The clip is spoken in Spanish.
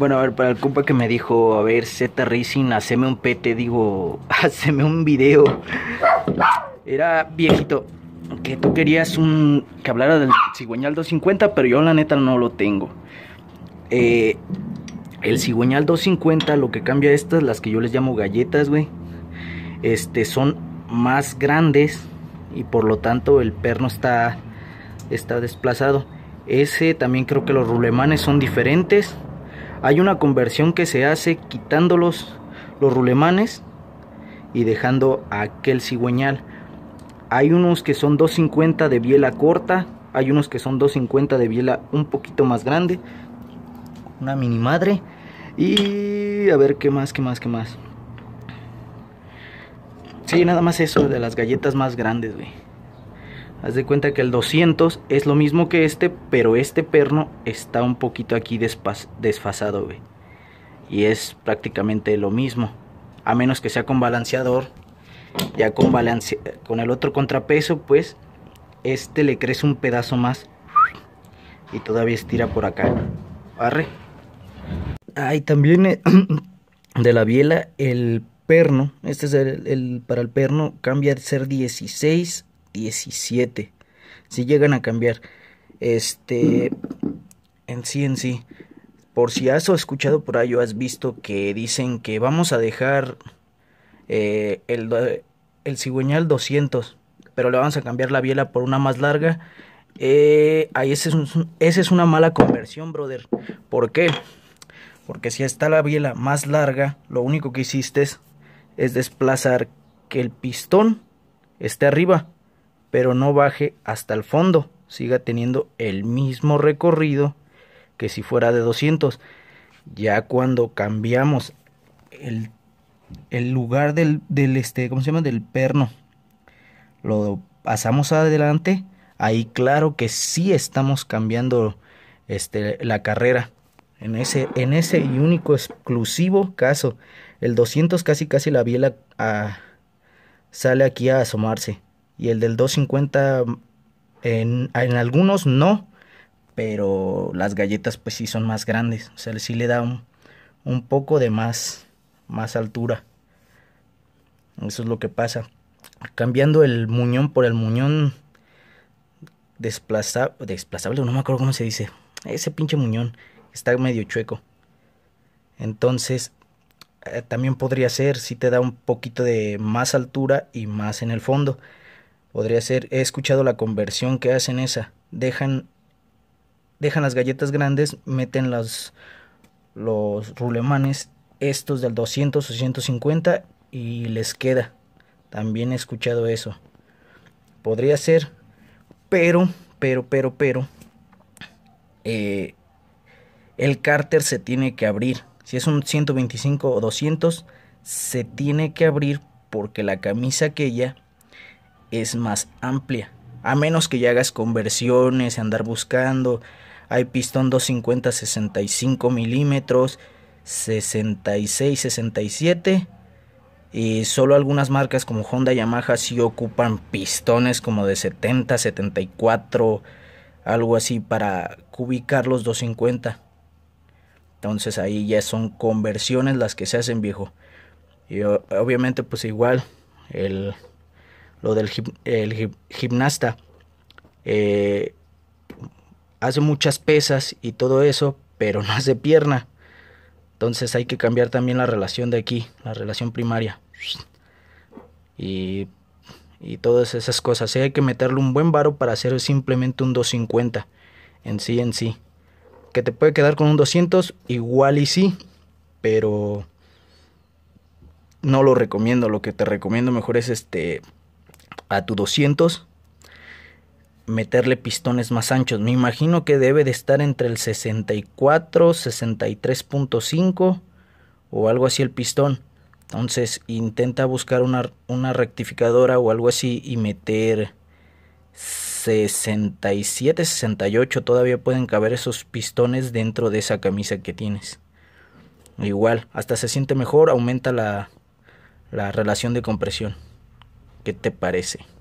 Bueno, a ver, para el compa que me dijo, a ver, Z Racing, haceme un pete, digo, haceme un video. Era viejito, que tú querías un que hablara del cigüeñal 250, pero yo la neta no lo tengo. Eh, el cigüeñal 250, lo que cambia estas, las que yo les llamo galletas, güey, este, son más grandes y por lo tanto el perno está, está desplazado. Ese también creo que los rulemanes son diferentes. Hay una conversión que se hace quitándolos los, los rulemanes y dejando aquel cigüeñal. Hay unos que son 250 de biela corta, hay unos que son 250 de biela un poquito más grande, una mini madre. Y a ver qué más, qué más, qué más. Sí, nada más eso de las galletas más grandes, güey. Haz de cuenta que el 200 es lo mismo que este, pero este perno está un poquito aquí desfasado, Y es prácticamente lo mismo. A menos que sea con balanceador. Ya con, con el otro contrapeso, pues, este le crece un pedazo más. Y todavía estira por acá. Arre. Ah, también eh, de la biela, el perno. Este es el, para el perno. Cambia de ser 16 17. Si llegan a cambiar. Este. En sí, en sí. Por si has escuchado por ahí o has visto que dicen que vamos a dejar eh, el, el cigüeñal 200, pero le vamos a cambiar la biela por una más larga. Eh, ahí ese es, es una mala conversión, brother. ¿Por qué? Porque si está la biela más larga, lo único que hiciste es desplazar que el pistón esté arriba pero no baje hasta el fondo, siga teniendo el mismo recorrido que si fuera de 200. Ya cuando cambiamos el, lugar del, este, se Del perno, lo pasamos adelante, ahí claro que sí estamos cambiando este, la carrera. En ese, en ese único exclusivo caso, el 200 casi casi la biela ah, sale aquí a asomarse y el del 250 en, en algunos no, pero las galletas pues sí son más grandes, o sea, sí le da un, un poco de más, más altura. Eso es lo que pasa. Cambiando el muñón por el muñón desplazable, no me acuerdo cómo se dice. Ese pinche muñón está medio chueco. Entonces, eh, también podría ser si te da un poquito de más altura y más en el fondo. Podría ser, he escuchado la conversión que hacen esa. Dejan, dejan las galletas grandes, meten los, los rulemanes, estos del 200 o 150 y les queda. También he escuchado eso. Podría ser, pero, pero, pero, pero, eh, el cárter se tiene que abrir. Si es un 125 o 200, se tiene que abrir porque la camisa aquella es más amplia. A menos que ya hagas conversiones, andar buscando. Hay pistón 250 65 milímetros, 66, 67. Y solo algunas marcas como Honda y Yamaha sí ocupan pistones como de 70, 74, algo así para ubicar los 250. Entonces ahí ya son conversiones las que se hacen, viejo. Y obviamente pues igual el lo del gimnasta. Eh, hace muchas pesas y todo eso, pero no hace pierna. Entonces hay que cambiar también la relación de aquí, la relación primaria. Y, y todas esas cosas. hay que meterle un buen varo para hacer simplemente un 250 en sí, en sí. Que te puede quedar con un 200, igual y sí, pero no lo recomiendo. Lo que te recomiendo mejor es este a tu 200 meterle pistones más anchos. Me imagino que debe de estar entre el 64, 63.5 o algo así el pistón. Entonces intenta buscar una, rectificadora o algo así y meter 67, 68. Todavía pueden caber esos pistones dentro de esa camisa que tienes. Igual, hasta se siente mejor, aumenta la relación de compresión. ¿Qué te parece?